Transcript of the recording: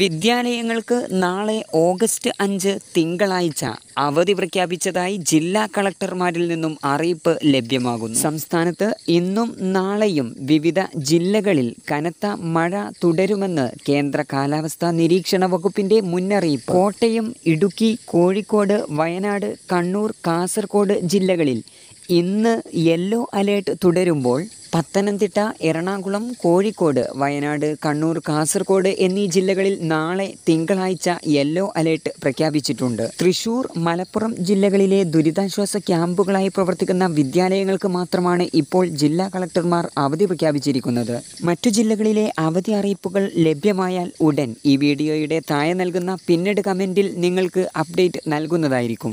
വിദ്യാലയങ്ങൾക്ക് നാളെ ഓഗസ്റ്റ് അഞ്ച് തിങ്കളാഴ്ച അവധി പ്രഖ്യാപിച്ചതായി ജില്ലാ കളക്ടർമാരിൽ നിന്നും അറിയിപ്പ് ലഭ്യമാകുന്നു സംസ്ഥാനത്ത് ഇന്നും നാളെയും വിവിധ ജില്ലകളിൽ കനത്ത മഴ തുടരുമെന്ന് കേന്ദ്ര കാലാവസ്ഥാ നിരീക്ഷണ വകുപ്പിന്റെ മുന്നറിയിപ്പ് കോട്ടയം ഇടുക്കി കോഴിക്കോട് വയനാട് കണ്ണൂർ കാസർഗോഡ് ജില്ലകളിൽ ഇന്ന് യെല്ലോ അലേർട്ട് തുടരുമ്പോൾ പത്തനംതിട്ട എറണാകുളം കോഴിക്കോട് വയനാട് കണ്ണൂർ കാസർഗോഡ് എന്നീ ജില്ലകളിൽ നാളെ തിങ്കളാഴ്ച യെല്ലോ അലേർട്ട് പ്രഖ്യാപിച്ചിട്ടുണ്ട് തൃശൂർ മലപ്പുറം ജില്ലകളിലെ ദുരിതാശ്വാസ ക്യാമ്പുകളായി പ്രവർത്തിക്കുന്ന വിദ്യാലയങ്ങൾക്ക് മാത്രമാണ് ഇപ്പോൾ ജില്ലാ കളക്ടർമാർ അവധി പ്രഖ്യാപിച്ചിരിക്കുന്നത് മറ്റു ജില്ലകളിലെ അവധി അറിയിപ്പുകൾ ലഭ്യമായാൽ ഉടൻ ഈ വീഡിയോയുടെ താഴെ നൽകുന്ന പിന്നീട് കമൻറ്റിൽ നിങ്ങൾക്ക് അപ്ഡേറ്റ് നൽകുന്നതായിരിക്കും